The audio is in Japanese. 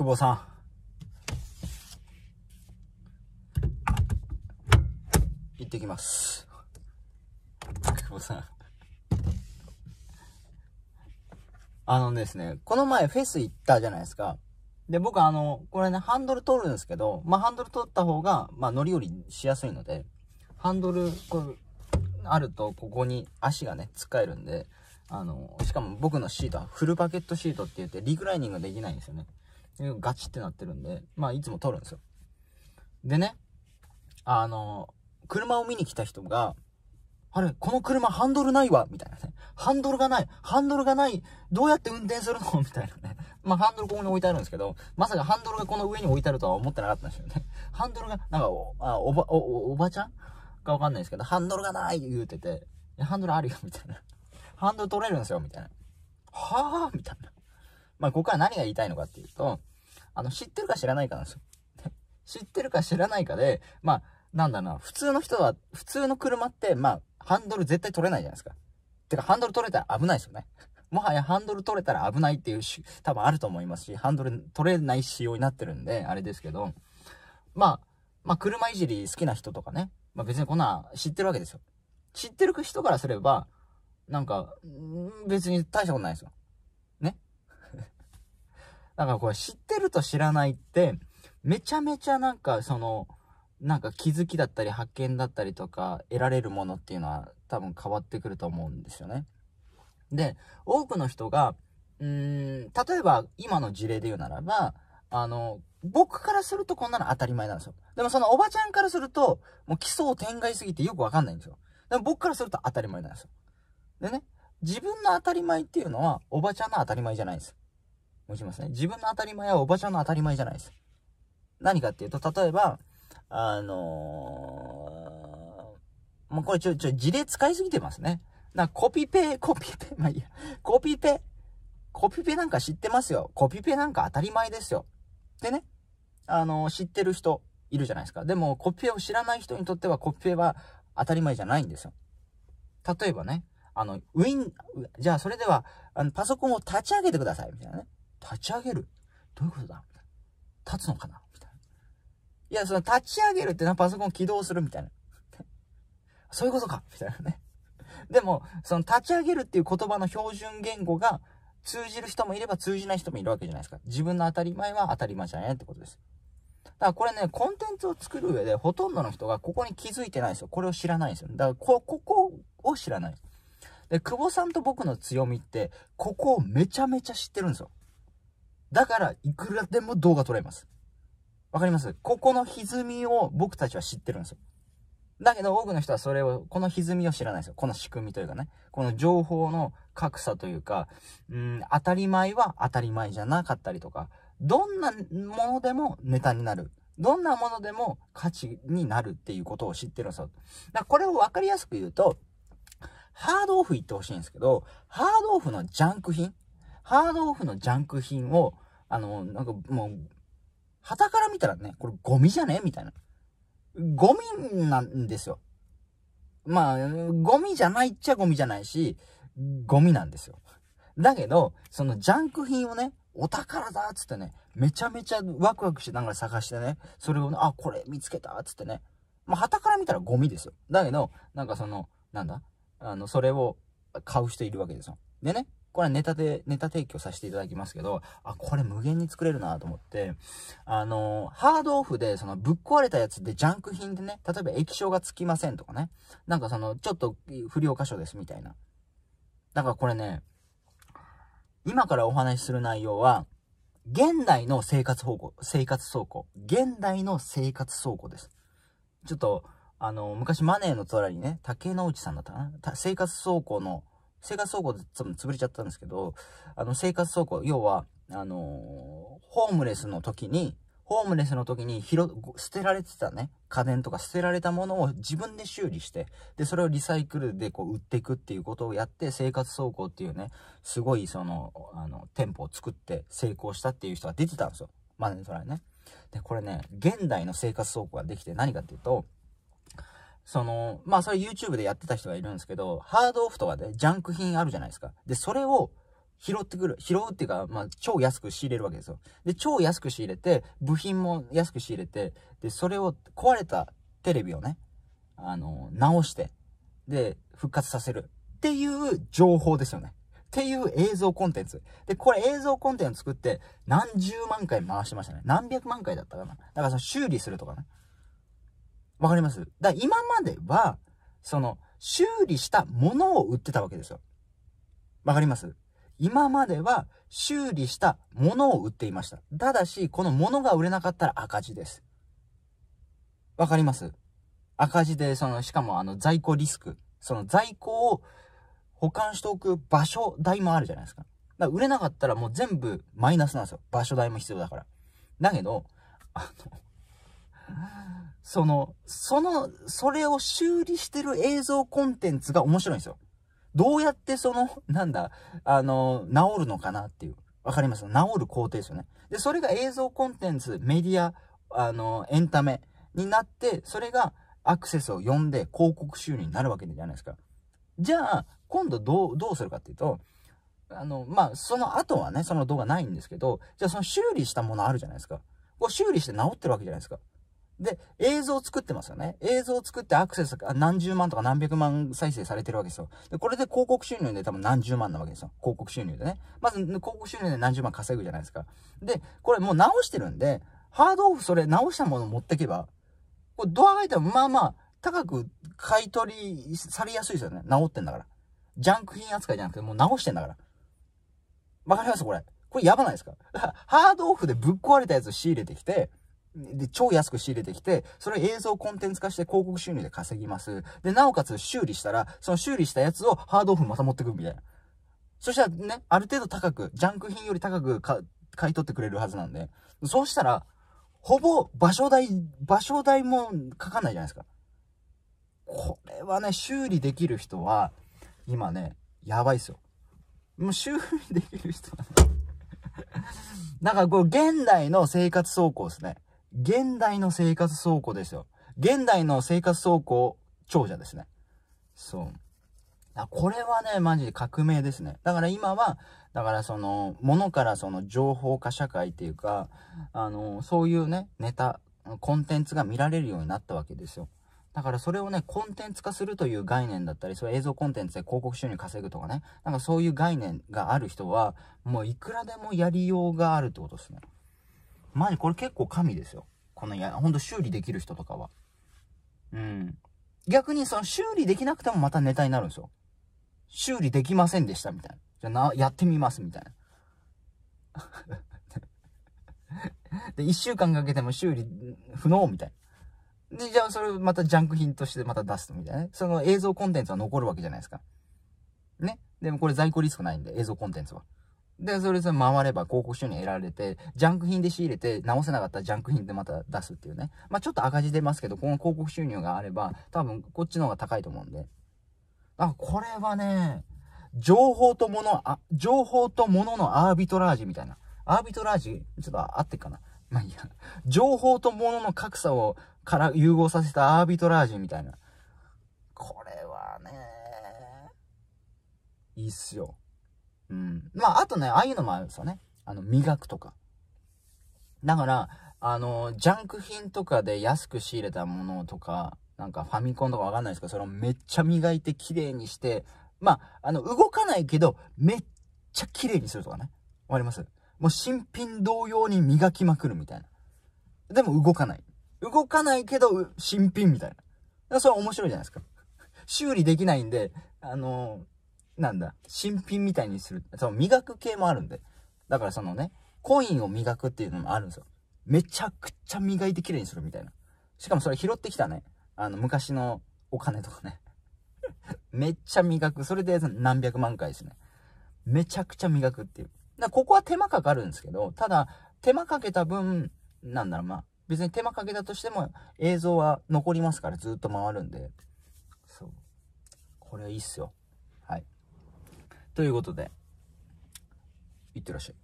久保さん。行ってきます。久保さん。あのですね、この前フェス行ったじゃないですか。で、僕あの、これね、ハンドル通るんですけど、まあ、ハンドル通った方が、まあ、乗り降りしやすいので、ハンドル、こう、あると、ここに足がね、使えるんで、あの、しかも僕のシートはフルバケットシートって言って、リクライニングできないんですよね。ガチってなってるんで、まあ、いつも撮るんですよ。でね、あの、車を見に来た人が、あれ、この車ハンドルないわみたいなね。ハンドルがないハンドルがないどうやって運転するの みたいなね。まあ、ハンドルここに置いてあるんですけど、まさかハンドルがこの上に置いてあるとは思ってなかったんですよね。ハンドルが、なんかお、あおば、お、おばちゃんかわかんないですけど、ハンドルがない言うてて、ハンドルあるよみたいな。ハンドル取れるんですよみたいな。はぁみたいな。まあ、ここは何が言いたいのかっていうと、あの、知ってるか知らないかなんですよ。知ってるか知らないかで、まあ、なんだな、普通の人は、普通の車って、まあ、ハンドル絶対取れないじゃないですか。てか、ハンドル取れたら危ないですよね。もはやハンドル取れたら危ないっていうし、多分あると思いますし、ハンドル取れない仕様になってるんで、あれですけど、まあ、まあ、車いじり好きな人とかね、まあ別にこんな知ってるわけですよ。知ってる人からすれば、なんか、別に大したことないですよ。ね。だからこれ知ってると知らないって、めちゃめちゃなんかその、なんか気づきだったり発見だったりとか得られるものっていうのは多分変わってくると思うんですよね。で、多くの人が、うーん、例えば今の事例で言うならば、あの、僕からするとこんなの当たり前なんですよ。でもそのおばちゃんからすると、もう基礎を展開すぎてよくわかんないんですよ。でも僕からすると当たり前なんですよ。でね、自分の当たり前っていうのはおばちゃんの当たり前じゃないんです。起きますね。自分の当たり前はおばちゃんの当たり前じゃないです。何かっていうと、例えば、あのー、もうこれちょ、ちょ、事例使いすぎてますね。な、コピペ、コピペ、まあいいや、コピペ、コピペなんか知ってますよ。コピペなんか当たり前ですよ。でね、あのー、知ってる人いるじゃないですか。でも、コピペを知らない人にとってはコピペは当たり前じゃないんですよ。例えばね、あの、ウィン、じゃあそれでは、あの、パソコンを立ち上げてください、みたいなね。立ち上げるどういうことだみたいな。立つのかなみたいな。いや、その立ち上げるってな、パソコン起動するみたいな。そういうことかみたいなね。でも、その立ち上げるっていう言葉の標準言語が通じる人もいれば通じない人もいるわけじゃないですか。自分の当たり前は当たり前じゃないってことです。だからこれね、コンテンツを作る上でほとんどの人がここに気づいてないんですよ。これを知らないんですよ。だからこ、ここを知らない。で、久保さんと僕の強みって、ここをめちゃめちゃ知ってるんですよ。だから、いくらでも動画撮れます。わかりますここの歪みを僕たちは知ってるんですよ。だけど多くの人はそれを、この歪みを知らないですよ。この仕組みというかね。この情報の格差というか、うん、当たり前は当たり前じゃなかったりとか、どんなものでもネタになる。どんなものでも価値になるっていうことを知ってるんですよ。だからこれをわかりやすく言うと、ハードオフ行ってほしいんですけど、ハードオフのジャンク品ハードオフのジャンク品を、あの、なんかもう、旗から見たらね、これゴミじゃねみたいな。ゴミなんですよ。まあ、ゴミじゃないっちゃゴミじゃないし、ゴミなんですよ。だけど、そのジャンク品をね、お宝だっつってね、めちゃめちゃワクワクしながら探してね、それをね、あ、これ見つけたっつってね。まあ、旗から見たらゴミですよ。だけど、なんかその、なんだあの、それを買う人いるわけですよ。でね、これはネタで、ネタ提供させていただきますけど、あ、これ無限に作れるなと思って、あの、ハードオフで、その、ぶっ壊れたやつでジャンク品でね、例えば液晶がつきませんとかね、なんかその、ちょっと不良箇所ですみたいな。だからこれね、今からお話しする内容は、現代の生活方向、生活倉庫。現代の生活倉庫です。ちょっと、あの、昔マネーの隣にね、竹之内さんだったかな生活倉庫の生活走行で潰れちゃったんですけど、あの、生活走行、要は、あのー、ホームレスの時に、ホームレスの時に拾、捨てられてたね、家電とか捨てられたものを自分で修理して、で、それをリサイクルでこう売っていくっていうことをやって、生活走行っていうね、すごいその、あの、店舗を作って成功したっていう人が出てたんですよ。まネね、それね。で、これね、現代の生活走行ができて何かっていうと、その、まあそれ YouTube でやってた人がいるんですけど、ハードオフとかでジャンク品あるじゃないですか。で、それを拾ってくる、拾うっていうか、まあ超安く仕入れるわけですよ。で、超安く仕入れて、部品も安く仕入れて、で、それを壊れたテレビをね、あの、直して、で、復活させるっていう情報ですよね。っていう映像コンテンツ。で、これ映像コンテンツ作って何十万回回してましたね。何百万回だったかな。だからその修理するとかね。わかりますだ今までは、その、修理したものを売ってたわけですよ。わかります今までは修理したものを売っていました。ただし、このものが売れなかったら赤字です。わかります赤字で、その、しかもあの、在庫リスク。その在庫を保管しておく場所代もあるじゃないですか。だから売れなかったらもう全部マイナスなんですよ。場所代も必要だから。だけど、あの、その、その、それを修理してる映像コンテンツが面白いんですよ。どうやってその、なんだ、あの、治るのかなっていう。わかります治る工程ですよね。で、それが映像コンテンツ、メディア、あの、エンタメになって、それがアクセスを呼んで広告収入になるわけじゃないですか。じゃあ、今度どう、どうするかっていうと、あの、まあ、その後はね、その動画ないんですけど、じゃあその修理したものあるじゃないですか。こう修理して治ってるわけじゃないですか。で、映像を作ってますよね。映像を作ってアクセス、何十万とか何百万再生されてるわけですよ。で、これで広告収入で多分何十万なわけですよ。広告収入でね。まず、広告収入で何十万稼ぐじゃないですか。で、これもう直してるんで、ハードオフそれ直したもの持ってけば、これドアが開いたらまあまあ高く買い取りされやすいですよね。直ってんだから。ジャンク品扱いじゃなくてもう直してんだから。わかりますこれ。これやばないですか ハードオフでぶっ壊れたやつ仕入れてきて、で、超安く仕入れてきて、それを映像コンテンツ化して広告収入で稼ぎます。で、なおかつ修理したら、その修理したやつをハードオフまた持ってくみたいな。そしたらね、ある程度高く、ジャンク品より高く買い取ってくれるはずなんで。そうしたら、ほぼ場所代、場所代もかかんないじゃないですか。これはね、修理できる人は、今ね、やばいっすよ。もう修理できる人は、ね、なんかこう、現代の生活走行ですね。現代の生活倉庫ですよ。現代の生活倉庫長者ですね。そう。あこれはね、マジで革命ですね。だから今は、だからその、ものからその情報化社会っていうか、あの、そういうね、ネタ、コンテンツが見られるようになったわけですよ。だからそれをね、コンテンツ化するという概念だったり、それ映像コンテンツで広告収入稼ぐとかね、なんかそういう概念がある人は、もういくらでもやりようがあるってことですね。マジこれ結構神ですよ。この、や、ほんと修理できる人とかは。うん。逆にその修理できなくてもまたネタになるんですよ。修理できませんでしたみたいな。じゃな、やってみますみたいな。で、1週間かけても修理不能みたいな。で、じゃあそれをまたジャンク品としてまた出すみたいなね。その映像コンテンツは残るわけじゃないですか。ね。でもこれ在庫リスクないんで、映像コンテンツは。で、それで回れば広告収入得られて、ジャンク品で仕入れて、直せなかったらジャンク品でまた出すっていうね。まあ、ちょっと赤字出ますけど、この広告収入があれば、多分こっちの方が高いと思うんで。あ、これはね、情報ともの、あ、情報ともののアービトラージみたいな。アービトラージちょっと合ってっかな。まあ、いいや。情報とものの格差をから融合させたアービトラージみたいな。これはね、いいっすよ。うん。まあ、あとね、ああいうのもあるんですよね。あの、磨くとか。だから、あの、ジャンク品とかで安く仕入れたものとか、なんかファミコンとかわかんないですけど、それをめっちゃ磨いて綺麗にして、まあ、あの、動かないけど、めっちゃ綺麗にするとかね。わかりますもう新品同様に磨きまくるみたいな。でも動かない。動かないけど、新品みたいな。それ面白いじゃないですか。修理できないんで、あのーなんだ、新品みたいにする。その磨く系もあるんで。だからそのね、コインを磨くっていうのもあるんですよ。めちゃくちゃ磨いて綺麗にするみたいな。しかもそれ拾ってきたね。あの、昔のお金とかね。めっちゃ磨く。それで何百万回ですね。めちゃくちゃ磨くっていう。だここは手間かかるんですけど、ただ、手間かけた分、なんだろう、まあ、別に手間かけたとしても映像は残りますからずっと回るんで。そう。これいいっすよ。ということで、いってらっしゃい。